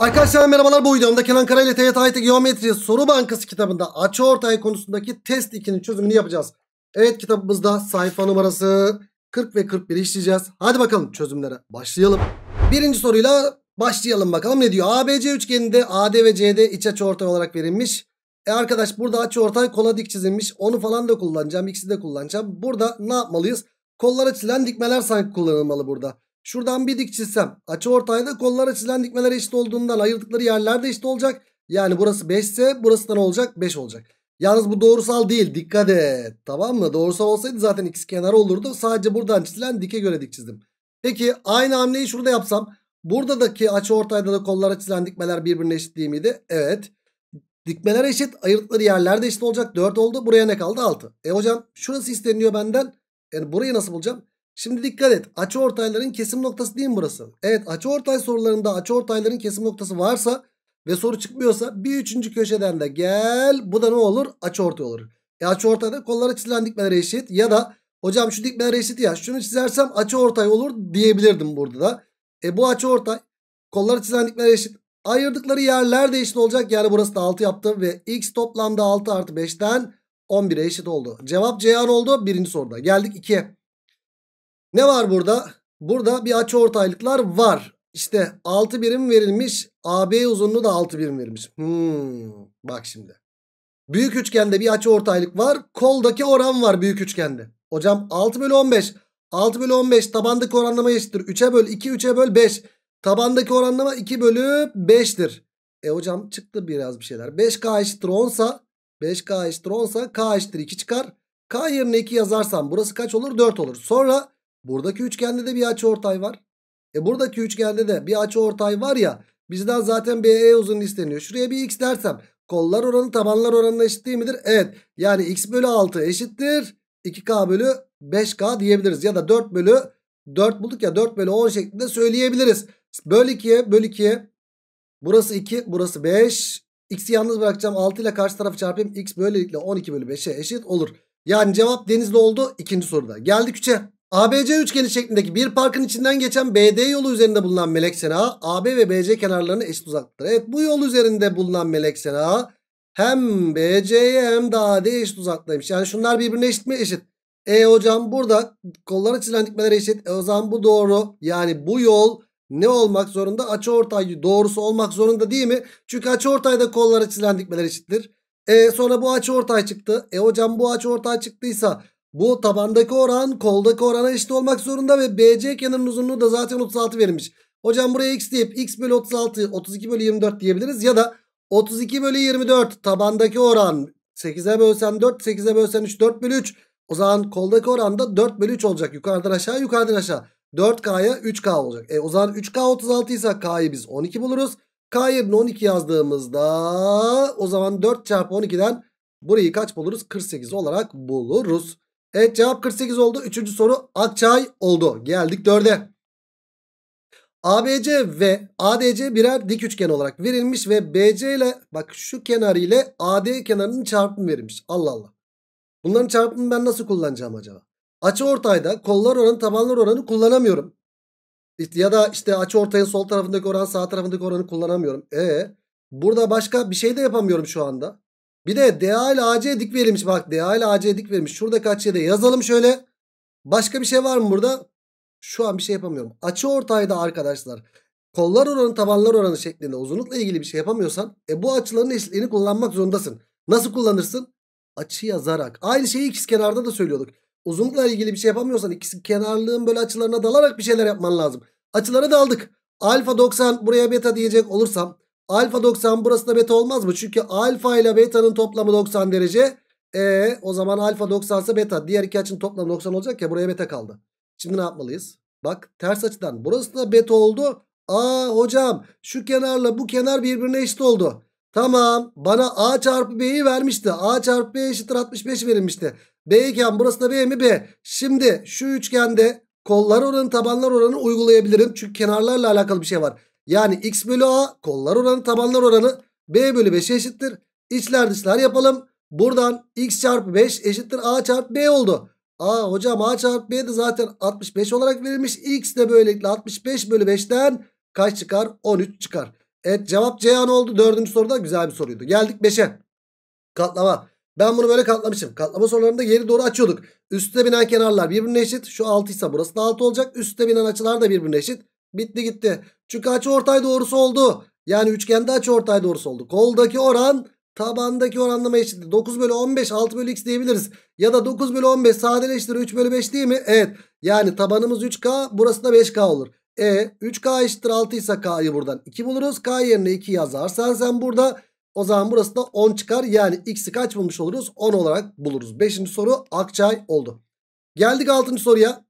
Arkadaşlar merhabalar bu videomda Kenan Kara ile TYT Geometri Soru Bankası kitabında açı ortay konusundaki test 2'nin çözümünü yapacağız. Evet kitabımızda sayfa numarası 40 ve 41 işleyeceğiz. Hadi bakalım çözümlere başlayalım. Birinci soruyla başlayalım bakalım ne diyor. ABC üçgeninde AD ve CD iç açı ortay olarak verilmiş. E arkadaş burada açı ortay kola dik çizilmiş. Onu falan da kullanacağım. ikisi de kullanacağım. Burada ne yapmalıyız? Kollara çizilen dikmeler sanki kullanılmalı burada. Şuradan bir dik çizsem açı ortayda kollara çizilen dikmeler eşit olduğundan ayırdıkları yerler de eşit olacak. Yani burası 5 ise burası da ne olacak? 5 olacak. Yalnız bu doğrusal değil dikkat et tamam mı? Doğrusal olsaydı zaten ikisi kenar olurdu. Sadece buradan çizilen dike göre dik çizdim. Peki aynı hamleyi şurada yapsam. Buradaki açı ortayda da kollara çizilen dikmeler birbirine eşit değil miydi? Evet. Dikmeler eşit ayırdıkları yerler de eşit olacak. 4 oldu buraya ne kaldı? 6. E hocam şurası isteniyor benden. Yani burayı nasıl bulacağım? Şimdi dikkat et. Açı ortayların kesim noktası değil mi burası? Evet açı ortay sorularında açı ortayların kesim noktası varsa ve soru çıkmıyorsa bir üçüncü köşeden de gel. Bu da ne olur? Açı ortay olur. E açı ortayda kollara çizilen dikmeler eşit ya da hocam şu dikmeler eşit ya şunu çizersem açı ortay olur diyebilirdim burada da. E bu açı ortay kolları çizilen dikmeler eşit. Ayırdıkları yerler de eşit olacak. Yani burası da 6 yaptı ve x toplamda 6 artı 5'ten 11'e eşit oldu. Cevap Ceyhan oldu birinci soruda. Geldik 2'ye. Ne var burada? Burada bir açı ortaylıklar var. İşte 6 birim verilmiş. AB uzunluğu da 6 birim verilmiş. Hmm, bak şimdi. Büyük üçgende bir açı ortaylık var. Koldaki oran var büyük üçgende. Hocam 6 bölü 15. 6 bölü 15 tabandaki oranlama eşittir. 3'e böl 2, 3'e böl 5. Tabandaki oranlama 2 bölü 5'tir. E hocam çıktı biraz bir şeyler. 5K eşittir 10 sa 5K eşittir 10 K eşittir 2 çıkar. K yerine 2 yazarsam burası kaç olur? 4 olur. Sonra Buradaki üçgende de bir açı ortay var. E buradaki üçgende de bir açı ortay var ya. Bizden zaten BE uzunluğu isteniyor. Şuraya bir x dersem kollar oranı tabanlar oranına eşit değil midir? Evet. Yani x bölü 6 eşittir. 2k bölü 5k diyebiliriz. Ya da 4 bölü 4 bulduk ya 4 bölü 10 şeklinde söyleyebiliriz. Böl 2'ye böl 2'ye. Burası 2 burası 5. X'i yalnız bırakacağım 6 ile karşı tarafı çarpayım. X böylelikle 12 bölü 5'e eşit olur. Yani cevap denizli oldu ikinci soruda. Geldik 3'e. ABC üçgeni şeklindeki bir parkın içinden geçen BD yolu üzerinde bulunan melek sena AB ve BC kenarlarını eşit uzaklıkta. Evet bu yol üzerinde bulunan melek sena hem BC'ye hem de AD'ye eşit uzaktaymış. Yani şunlar birbirine eşit mi? Eşit. E hocam burada kolları çizilen dikmeler eşit. E o zaman bu doğru. Yani bu yol ne olmak zorunda? Açıortay doğrusu olmak zorunda değil mi? Çünkü açıortayda kollara çizilen dikmeler eşittir. E sonra bu açıortay çıktı. E hocam bu açıortay çıktıysa bu tabandaki oran koldaki orana eşit olmak zorunda ve BC kenarının uzunluğu da zaten 36 verilmiş. Hocam buraya x deyip x bölü 36 32 bölü 24 diyebiliriz ya da 32 bölü 24 tabandaki oran 8'e bölsen 4 8'e bölsen 3 4 bölü 3 o zaman koldaki oranda 4 bölü 3 olacak yukarıdan aşağı yukarıdan aşağı 4K'ya 3K olacak. E o zaman 3K 36 ise K'yı biz 12 buluruz. K yerine 12 yazdığımızda o zaman 4 çarpı 12'den burayı kaç buluruz? 48 olarak buluruz. Evet cevap 48 oldu. Üçüncü soru Akçay oldu. Geldik 4'e. ABC ve ADC birer dik üçgen olarak verilmiş ve BC ile bak şu kenarı ile AD kenarının çarpımı verilmiş. Allah Allah. Bunların çarpımını ben nasıl kullanacağım acaba? Açı ortayda kollar oranı tabanlar oranı kullanamıyorum. Ya da işte açı ortayın sol tarafındaki oran sağ tarafındaki oranı kullanamıyorum. E burada başka bir şey de yapamıyorum şu anda. Bir de DA ile AC dik verilmiş. Bak DA ile AC dik verilmiş. Şurada açıya da yazalım şöyle. Başka bir şey var mı burada? Şu an bir şey yapamıyorum. Açı ortayda arkadaşlar kollar oranı tabanlar oranı şeklinde uzunlukla ilgili bir şey yapamıyorsan e, bu açıların eşitliğini kullanmak zorundasın. Nasıl kullanırsın? Açı yazarak. Aynı şeyi ikiz kenarda da söylüyorduk. Uzunlukla ilgili bir şey yapamıyorsan ikiz kenarlığın böyle açılarına dalarak bir şeyler yapman lazım. Açılara daldık. Alfa 90 buraya beta diyecek olursam Alfa 90 burası da beta olmaz mı? Çünkü alfa ile beta'nın toplamı 90 derece. E o zaman alfa 90 ise beta. Diğer iki açının toplamı 90 olacak ya buraya beta kaldı. Şimdi ne yapmalıyız? Bak ters açıdan burası da beta oldu. Aa hocam şu kenarla bu kenar birbirine eşit oldu. Tamam bana A çarpı B'yi vermişti. A çarpı B eşittir 65 verilmişti. B iken burası da B mi B. Şimdi şu üçgende kollar oranı tabanlar oranı uygulayabilirim. Çünkü kenarlarla alakalı bir şey var. Yani x bölü a kollar oranı tabanlar oranı b bölü 5'e eşittir. İçler dışlar yapalım. Buradan x çarpı 5 eşittir a çarpı b oldu. A hocam a çarpı b de zaten 65 olarak verilmiş. x de böylelikle 65 bölü 5'ten kaç çıkar? 13 çıkar. Evet cevap C an oldu. Dördüncü soruda güzel bir soruydu. Geldik 5'e. Katlama. Ben bunu böyle katlamışım. Katlama sorularında yeri doğru açıyorduk. Üste binen kenarlar birbirine eşit. Şu 6 ise burası da 6 olacak. Üste binen açılar da birbirine eşit. Bitti gitti. Çünkü açı ortay doğrusu oldu. Yani üçgende açı ortay doğrusu oldu. Koldaki oran tabandaki oranlama eşittir. 9 bölü 15 6 bölü x diyebiliriz. Ya da 9 bölü 15 sadeleştir 3 bölü 5 değil mi? Evet. Yani tabanımız 3k burası da 5k olur. E 3k eşittir 6 ise k'yı buradan 2 buluruz. K yerine 2 yazarsan sen burada o zaman burası da 10 çıkar. Yani x'i kaç bulmuş oluruz? 10 olarak buluruz. 5. soru Akçay oldu. Geldik 6. soruya.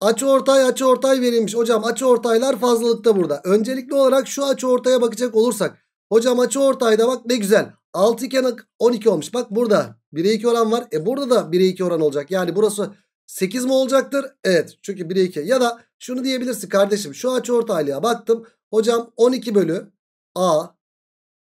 Açı ortay açı ortay verilmiş. Hocam açı ortaylar fazlalıkta burada. Öncelikli olarak şu açı ortaya bakacak olursak. Hocam açı ortayda bak ne güzel. 6 iken 12 olmuş. Bak burada 1'e 2 oran var. E burada da 1'e 2 oran olacak. Yani burası 8 mi olacaktır? Evet. Çünkü 1'e 2. Ya da şunu diyebilirsin kardeşim. Şu açı ortaylığa baktım. Hocam 12 bölü A.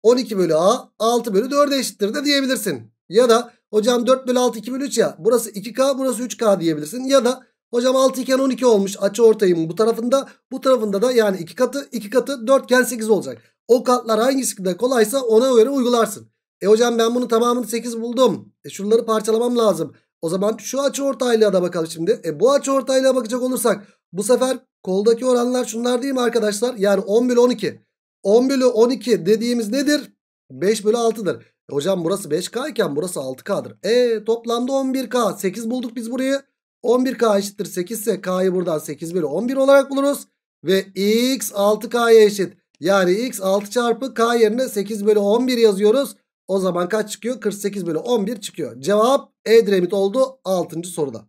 12 bölü A 6 bölü 4'e eşittir de diyebilirsin. Ya da hocam 4 bölü 6 2 bölü 3 ya. Burası 2K burası 3K diyebilirsin. Ya da Hocam 6 iken 12 olmuş. Açı ortayım bu tarafında. Bu tarafında da yani 2 katı 2 katı 4 iken 8 olacak. O katlar hangisi de kolaysa ona göre uygularsın. E hocam ben bunun tamamını 8 buldum. E şunları parçalamam lazım. O zaman şu açı ortaylığa da bakalım şimdi. E bu açı ortaylığa bakacak olursak bu sefer koldaki oranlar şunlar değil mi arkadaşlar? Yani 10 bölü 12. 10 bölü 12 dediğimiz nedir? 5 bölü 6'dır. E hocam burası 5K iken burası 6K'dır. E toplamda 11K. 8 bulduk biz burayı. 11K eşittir 8 ise K'yı buradan 8 bölü 11 olarak buluruz. Ve X 6K'ya eşit. Yani X 6 çarpı K yerine 8 bölü 11 yazıyoruz. O zaman kaç çıkıyor? 48 bölü 11 çıkıyor. Cevap Edremit oldu 6. soruda.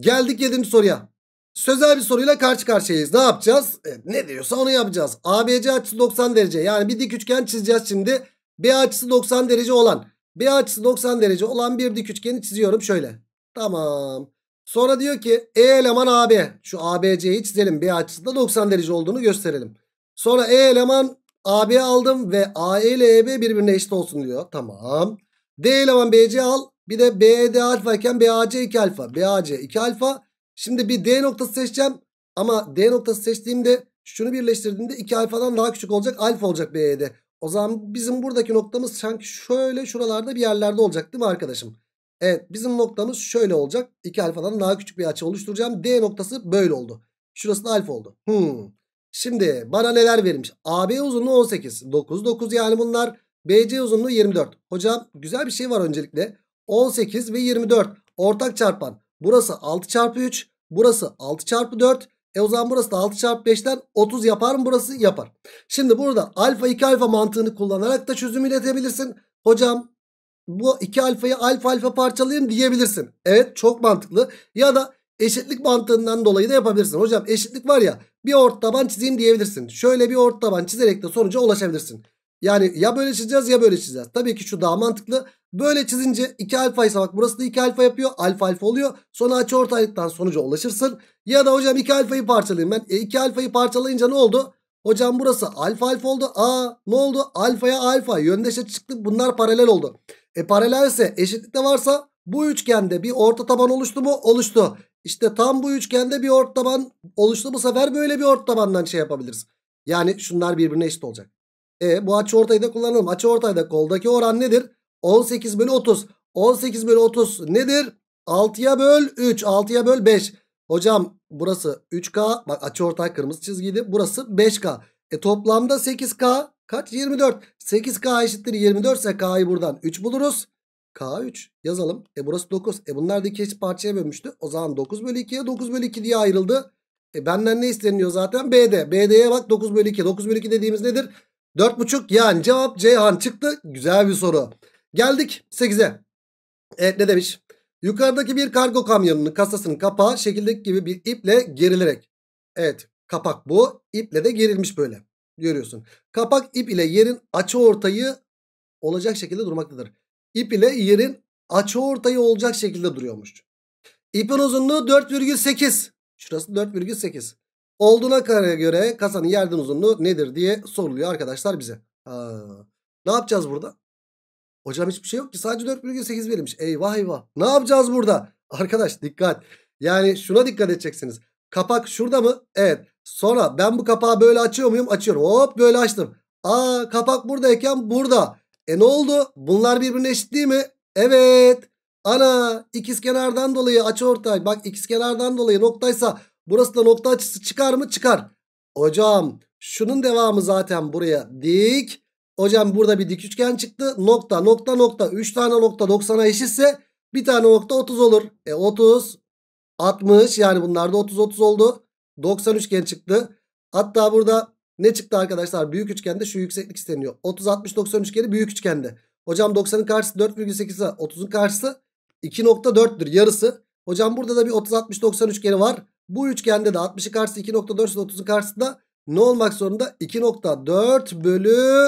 Geldik 7. soruya. Sözel bir soruyla karşı karşıyayız. Ne yapacağız? E, ne diyorsa onu yapacağız. ABC açısı 90 derece. Yani bir dik üçgen çizeceğiz şimdi. B açısı 90 derece olan. B açısı 90 derece olan bir dik üçgeni çiziyorum şöyle. Tamam. Sonra diyor ki E eleman AB. Şu ABC'yi çizelim. B açısında 90 derece olduğunu gösterelim. Sonra E eleman AB aldım ve AE ile EB birbirine eşit olsun diyor. Tamam. D eleman BC al. Bir de BED alfa iken BAC 2 alfa. BAC 2 alfa. Şimdi bir D noktası seçeceğim. Ama D noktası seçtiğimde şunu birleştirdiğimde 2 alfadan daha küçük olacak. Alfa olacak BED. O zaman bizim buradaki noktamız sanki şöyle şuralarda bir yerlerde olacak değil mi arkadaşım? Evet bizim noktamız şöyle olacak. 2 alfadan daha küçük bir açı oluşturacağım. D noktası böyle oldu. Şurası da alfa oldu. Hmm. Şimdi bana neler verilmiş? AB uzunluğu 18. 9 9 yani bunlar. BC uzunluğu 24. Hocam güzel bir şey var öncelikle. 18 ve 24 ortak çarpan. Burası 6 çarpı 3. Burası 6 çarpı 4. E o zaman burası da 6 çarpı 5'ten 30 yapar mı? Burası yapar. Şimdi burada alfa 2 alfa mantığını kullanarak da çözüm iletebilirsin. Hocam bu iki alfayı alfa alfa parçalayayım diyebilirsin. Evet çok mantıklı. Ya da eşitlik mantığından dolayı da yapabilirsin. Hocam eşitlik var ya bir ort taban çizeyim diyebilirsin. Şöyle bir ort taban çizerek de sonuca ulaşabilirsin. Yani ya böyle çizeceğiz ya böyle çizeceğiz. Tabii ki şu daha mantıklı. Böyle çizince 2 alfa ise bak burası da 2 alfa yapıyor. Alfa alfa oluyor. Sonra açı ortaylıktan sonuca ulaşırsın. Ya da hocam 2 alfayı parçalayayım ben. E alfayı parçalayınca ne oldu? Hocam burası alfa alfa oldu. Aa ne oldu? Alfaya alfa yöndeşe çıktı. Bunlar paralel oldu. E paralelse eşitlikte varsa bu üçgende bir orta taban oluştu mu? Oluştu. İşte tam bu üçgende bir orta taban oluştu. Bu sefer böyle bir orta tabandan şey yapabiliriz. Yani şunlar birbirine eşit olacak. E bu açı ortayı da kullanalım. Açı ortayda koldaki oran nedir? 18 bölü 30. 18 bölü 30 nedir? 6'ya böl 3. 6'ya böl 5. Hocam burası 3K. Bak açı açıortay kırmızı çizgiydi. Burası 5K. E toplamda 8K. Kaç? 24. 8K eşittir 24 ise K'yı buradan 3 buluruz. K3 yazalım. E burası 9. E bunlar da iki parçaya bölmüştü. O zaman 9 bölü 2'ye 9 bölü 2 diye ayrıldı. E benden ne isteniyor zaten? B'de. B'de'ye bak 9 bölü 2. 9 bölü 2 dediğimiz nedir? 4,5 yani cevap Ceyhan çıktı. Güzel bir soru. Geldik 8'e. Evet ne demiş? Yukarıdaki bir kargo kamyonunun kasasının kapağı şekildeki gibi bir iple gerilerek. Evet kapak bu iple de gerilmiş böyle görüyorsun. Kapak ip ile yerin açı ortayı olacak şekilde durmaktadır. İp ile yerin açı ortayı olacak şekilde duruyormuş. İpin uzunluğu 4,8. Şurası 4,8. Olduğuna göre kasanın yerden uzunluğu nedir diye soruluyor arkadaşlar bize. Ha. Ne yapacağız burada? Hocam hiçbir şey yok ki sadece 4,8 verilmiş. Eyvah eyvah. Ne yapacağız burada? Arkadaş dikkat. Yani şuna dikkat edeceksiniz. Kapak şurada mı? Evet. Sonra ben bu kapağı böyle açıyor muyum? Açıyorum. Hop böyle açtım. Aa kapak buradayken burada. E ne oldu? Bunlar birbirine eşit değil mi? Evet. Ana ikiz kenardan dolayı açı ortay. Bak ikiz kenardan dolayı noktaysa burası da nokta açısı çıkar mı? Çıkar. Hocam şunun devamı zaten buraya dik. Hocam burada bir dik üçgen çıktı. Nokta nokta nokta 3 tane nokta 90'a eşitse bir tane nokta 30 olur. E 30 60 yani bunlar da 30 30 oldu. 90 üçgen çıktı. Hatta burada ne çıktı arkadaşlar? Büyük üçgende şu yükseklik isteniyor. 30 60 90 üçgeni büyük üçgende. Hocam 90'ın karşısı 4,8 30'un karşısı 2.4'tür yarısı. Hocam burada da bir 30 60 90 üçgeni var. Bu üçgende de 60'ın karşısı 2.4 30'un karşısında ne olmak zorunda? 2.4 bölü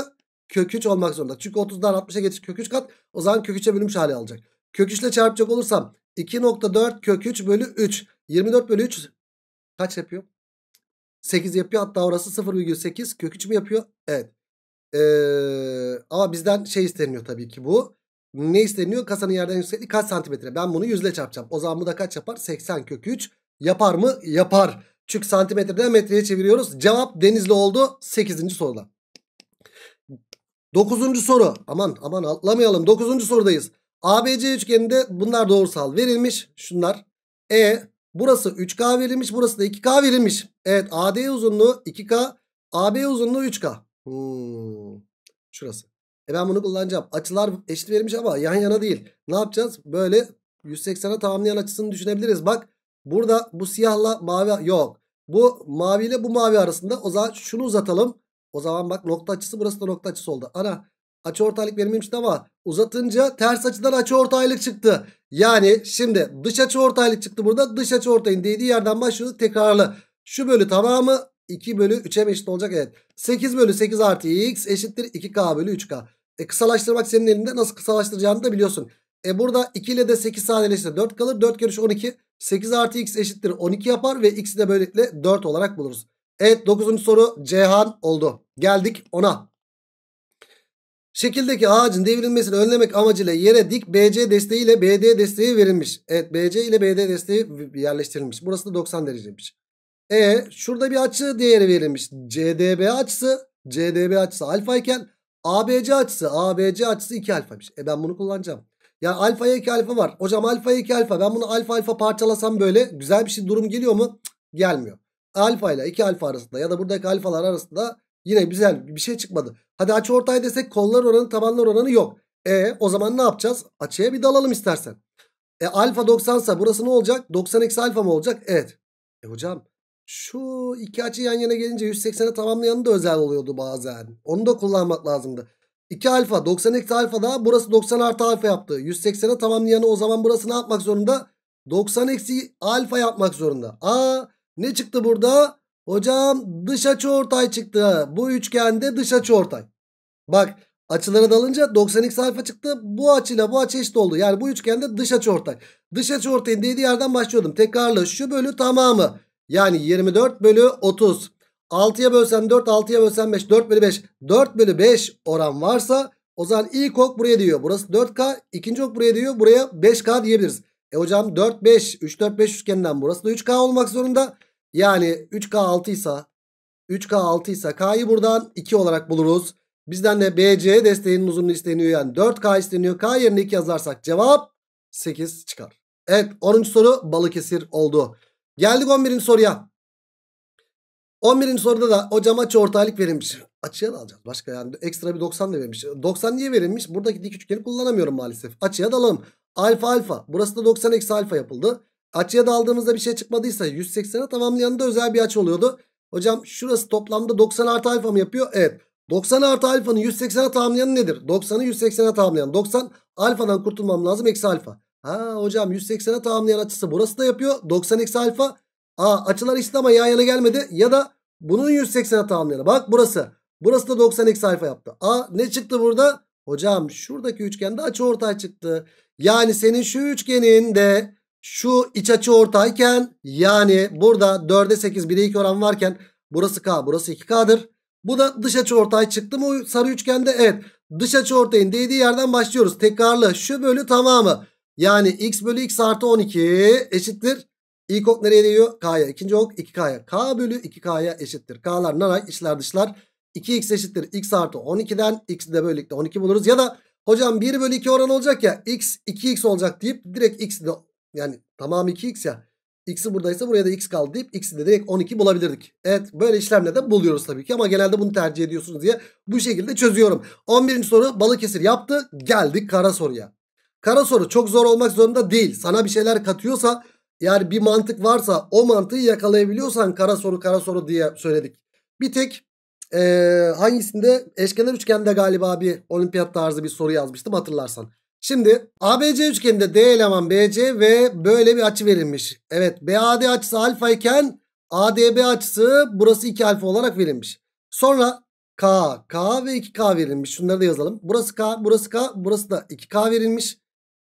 kök 3 olmak zorunda. Çünkü 30'dan 60'a geçiş kök 3 kat. O zaman kök 3'e bölünmüş hali alacak. Kök 3 ile çarpacak olursam 2.4 kök 3 bölü 3. 24 bölü 3 kaç yapıyor? 8 yapıyor. Hatta orası 0,8 kök 3 mü yapıyor? Evet. Ee, ama bizden şey isteniyor tabii ki bu. Ne isteniyor? Kasanın yerden yüksekliği kaç santimetre? Ben bunu yüzle çarpacağım. O zaman bu da kaç yapar? 80 kök 3. Yapar mı? Yapar. Çünkü santimetreden metreye çeviriyoruz. Cevap denizli oldu 8. soruda. Dokuzuncu soru. Aman aman atlamayalım. Dokuzuncu sorudayız. ABC üçgeninde bunlar doğrusal verilmiş. Şunlar. E burası 3K verilmiş. Burası da 2K verilmiş. Evet AD uzunluğu 2K. AB uzunluğu 3K. Hmm. Şurası. E ben bunu kullanacağım. Açılar eşit verilmiş ama yan yana değil. Ne yapacağız? Böyle 180'e tamamlayan açısını düşünebiliriz. Bak burada bu siyahla mavi yok. Bu maviyle bu mavi arasında o zaman şunu uzatalım. O zaman bak nokta açısı burası da nokta açısı oldu. Ana açı ortaylık verilmemişti işte ama uzatınca ters açıdan açı ortaylık çıktı. Yani şimdi dış açı ortaylık çıktı burada. Dış açı ortayın değdiği yerden başlıyor tekrarlı. Şu bölü tamamı 2 bölü 3'e eşit olacak evet. 8 bölü 8 artı x eşittir 2k bölü 3k. E kısalaştırmak senin elinde nasıl kısalaştıracağını da biliyorsun. E burada 2 ile de 8 sadeleşti 4 kalır. 4 kere 3 12. 8 artı x eşittir 12 yapar ve x'i de böylelikle 4 olarak buluruz. Evet 9. soru Ceyhan oldu. Geldik ona. Şekildeki ağacın devrilmesini önlemek amacıyla yere dik BC desteği ile BD desteği verilmiş. Evet BC ile BD desteği yerleştirilmiş. Burası da 90 dereceymiş. E şurada bir açı değeri verilmiş. CDB açısı CDB açısı alfa iken ABC açısı ABC açısı 2 alfaymış. E ben bunu kullanacağım. Ya yani alfaya 2 alfa var. Hocam alfa 2 alfa. Ben bunu alfa alfa parçalasam böyle güzel bir şey durum geliyor mu? Cık, gelmiyor. Alfa ile 2 alfa arasında ya da buradaki alfalar arasında Yine güzel bir şey çıkmadı. Hadi açı ortay desek kollar oranı tabanlar oranı yok. E o zaman ne yapacağız? Açıya bir dalalım istersen. E alfa 90 ise burası ne olacak? 90 eksi alfa mı olacak? Evet. E hocam şu iki açı yan yana gelince 180'e tamamlayanı da özel oluyordu bazen. Onu da kullanmak lazımdı. 2 alfa 90 eksi alfa da burası 90 artı alfa yaptı. 180'e tamamlayanı o zaman burası ne yapmak zorunda? 90 eksi alfa yapmak zorunda. Aa ne çıktı burada? Hocam dış açı ortay çıktı. Bu üçgende dış açı ortay. Bak açıları dalınca 90x sayfa çıktı. Bu açıyla bu açı eşit oldu. Yani bu üçgende dış açı ortay. Dış açı ortayın dediği yerden başlıyordum. Tekrarla şu bölü tamamı. Yani 24 bölü 30. 6'ya bölsem 4, 6'ya bölsem 5, 4 bölü 5. 4 bölü 5 oran varsa o zaman ilk ok buraya diyor. Burası 4K. ikinci ok buraya diyor. Buraya 5K diyebiliriz. E hocam 4, 5, 3, 4, 5 üçgeninden burası da 3K olmak zorunda. Yani 3K 6 ise 3K 6 ise K'yı buradan 2 olarak buluruz. Bizden de BC desteğinin uzunluğu isteniyor. Yani 4K isteniyor. K yerine 2 yazarsak cevap 8 çıkar. Evet 10. soru Balıkesir oldu. Geldik 11. soruya. 11. soruda da hocam açı ortaylık verilmiş. Açıya da alacağız. Başka yani ekstra bir 90 da verilmiş. 90 niye verilmiş? Buradaki dik üçgeni kullanamıyorum maalesef. Açıya da alalım. Alfa alfa. Burası da 90 eksi alfa yapıldı. Açıya daldığımızda bir şey çıkmadıysa 180'e tamamlayan da özel bir açı oluyordu. Hocam şurası toplamda 90 artı alfa mı yapıyor? Evet. 90 artı alfanın 180'e tamamlayanı nedir? 90'ı 180'e tamamlayan. 90 alfadan kurtulmam lazım. Eksi alfa. Ha hocam 180'e tamamlayan açısı burası da yapıyor. 90 eksi alfa. Aa açılar işte ama yan yana gelmedi. Ya da bunun 180'e tamamlayanı. Bak burası. Burası da 90 eksi alfa yaptı. Aa ne çıktı burada? Hocam şuradaki üçgende açı ortay çıktı. Yani senin şu üçgenin de şu iç açı ortayken yani burada 4'e 8 1'e 2 oran varken burası K burası 2K'dır. Bu da dış açı ortay çıktı mı sarı üçgende? Evet dış açı ortayın değdiği yerden başlıyoruz. Tekrarlı şu bölü tamamı. Yani x bölü x artı 12 eşittir. İlk ok nereye değiyor? K'ya. ikinci ok 2K'ya. K bölü 2K'ya eşittir. K'lar naray içler dışlar. 2x eşittir x artı 12'den x'i de böylelikle 12 buluruz. Ya da hocam 1 bölü 2 oran olacak ya x 2x olacak deyip direkt x'i de yani tamam 2x ya. X'i buradaysa buraya da x kaldı deyip x'i de direkt 12 bulabilirdik. Evet böyle işlemle de buluyoruz tabii ki ama genelde bunu tercih ediyorsunuz diye bu şekilde çözüyorum. 11. soru Balıkesir yaptı. Geldik kara soruya. Kara soru çok zor olmak zorunda değil. Sana bir şeyler katıyorsa yani bir mantık varsa o mantığı yakalayabiliyorsan kara soru kara soru diye söyledik. Bir tek e, hangisinde eşkenar üçgende galiba bir olimpiyat tarzı bir soru yazmıştım hatırlarsan. Şimdi ABC üçgeninde D eleman BC ve böyle bir açı verilmiş. Evet BAD açısı alfa iken ADB açısı burası 2 alfa olarak verilmiş. Sonra K, K ve 2K verilmiş. Şunları da yazalım. Burası K, burası K, burası da 2K verilmiş.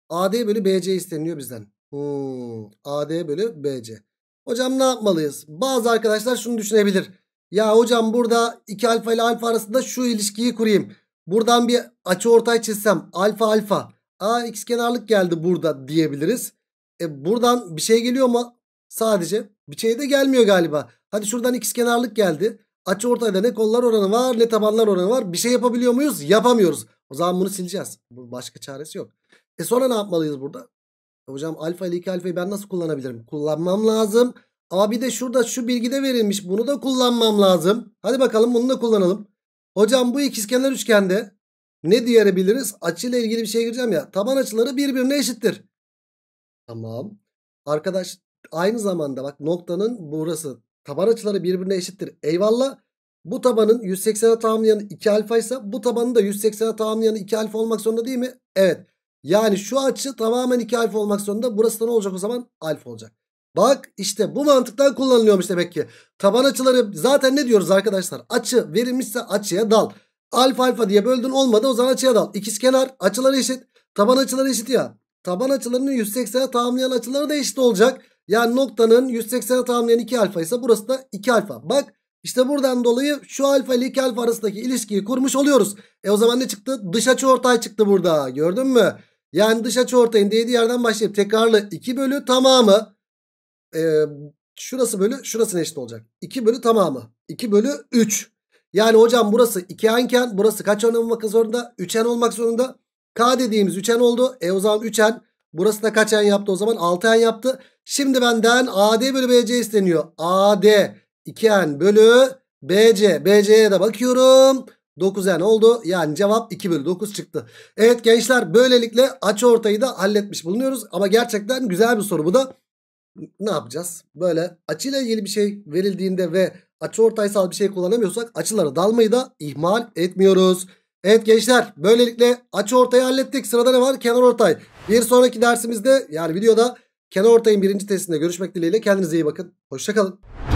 AD bölü BC isteniyor bizden. Hmm, AD bölü BC. Hocam ne yapmalıyız? Bazı arkadaşlar şunu düşünebilir. Ya hocam burada 2 alfa ile alfa arasında şu ilişkiyi kurayım. Buradan bir açı ortay çizsem alfa alfa a x kenarlık geldi burada diyebiliriz. E buradan bir şey geliyor mu? Sadece bir şey de gelmiyor galiba. Hadi şuradan x kenarlık geldi. Açı ortayda ne kollar oranı var ne tabanlar oranı var. Bir şey yapabiliyor muyuz? Yapamıyoruz. O zaman bunu sileceğiz. Başka çaresi yok. E sonra ne yapmalıyız burada? E, hocam alfa ile 2 alfayı ben nasıl kullanabilirim? Kullanmam lazım. Ama bir de şurada şu bilgide verilmiş. Bunu da kullanmam lazım. Hadi bakalım bunu da kullanalım. Hocam bu ikizkenar üçgende ne diyebiliriz? Açıyla ilgili bir şey gireceğim ya. Taban açıları birbirine eşittir. Tamam. Arkadaş aynı zamanda bak noktanın burası. Taban açıları birbirine eşittir. Eyvallah. Bu tabanın 180'e tamamlayan 2 alfa ise bu tabanın da 180'e tamamlayan 2 alfa olmak zorunda değil mi? Evet. Yani şu açı tamamen 2 alfa olmak zorunda. Burası da ne olacak o zaman? Alfa olacak. Bak işte bu mantıktan kullanılıyormuş demek ki. Taban açıları zaten ne diyoruz arkadaşlar? Açı verilmişse açıya dal. Alfa alfa diye böldün olmadı o zaman açıya dal. İkiz kenar açıları eşit. Taban açıları eşit ya. Taban açılarının 180'e tamamlayan açıları da eşit olacak. Yani noktanın 180'e tamamlayan 2 alfa ise burası da 2 alfa. Bak işte buradan dolayı şu alfa ile 2 alfa arasındaki ilişkiyi kurmuş oluyoruz. E o zaman ne çıktı? Dış açı ortay çıktı burada. Gördün mü? Yani dış açı ortayın değdiği yerden başlayıp tekrarlı 2 bölü tamamı. E, şurası bölü şurasına eşit olacak. 2 bölü tamamı. 2 bölü 3. Yani hocam burası 2 enken, burası kaç en olmak zorunda? 3 en olmak zorunda. K dediğimiz 3 en oldu. E o zaman 3 en. burası da kaç en yaptı o zaman? 6 en yaptı. Şimdi benden AD bölü BC isteniyor. AD 2 en bölü BC. BC'ye de bakıyorum. 9 en oldu. Yani cevap 2 bölü 9 çıktı. Evet gençler böylelikle açı ortayı da halletmiş bulunuyoruz. Ama gerçekten güzel bir soru bu da. Ne yapacağız? Böyle açıyla ilgili bir şey verildiğinde ve açıortaysal bir şey kullanamıyorsak açıları dalmayı da ihmal etmiyoruz. Evet gençler böylelikle açıortayı hallettik. Sırada ne var? Kenarortay. Bir sonraki dersimizde yani videoda kenarortayın birinci testinde görüşmek dileğiyle. Kendinize iyi bakın. Hoşçakalın.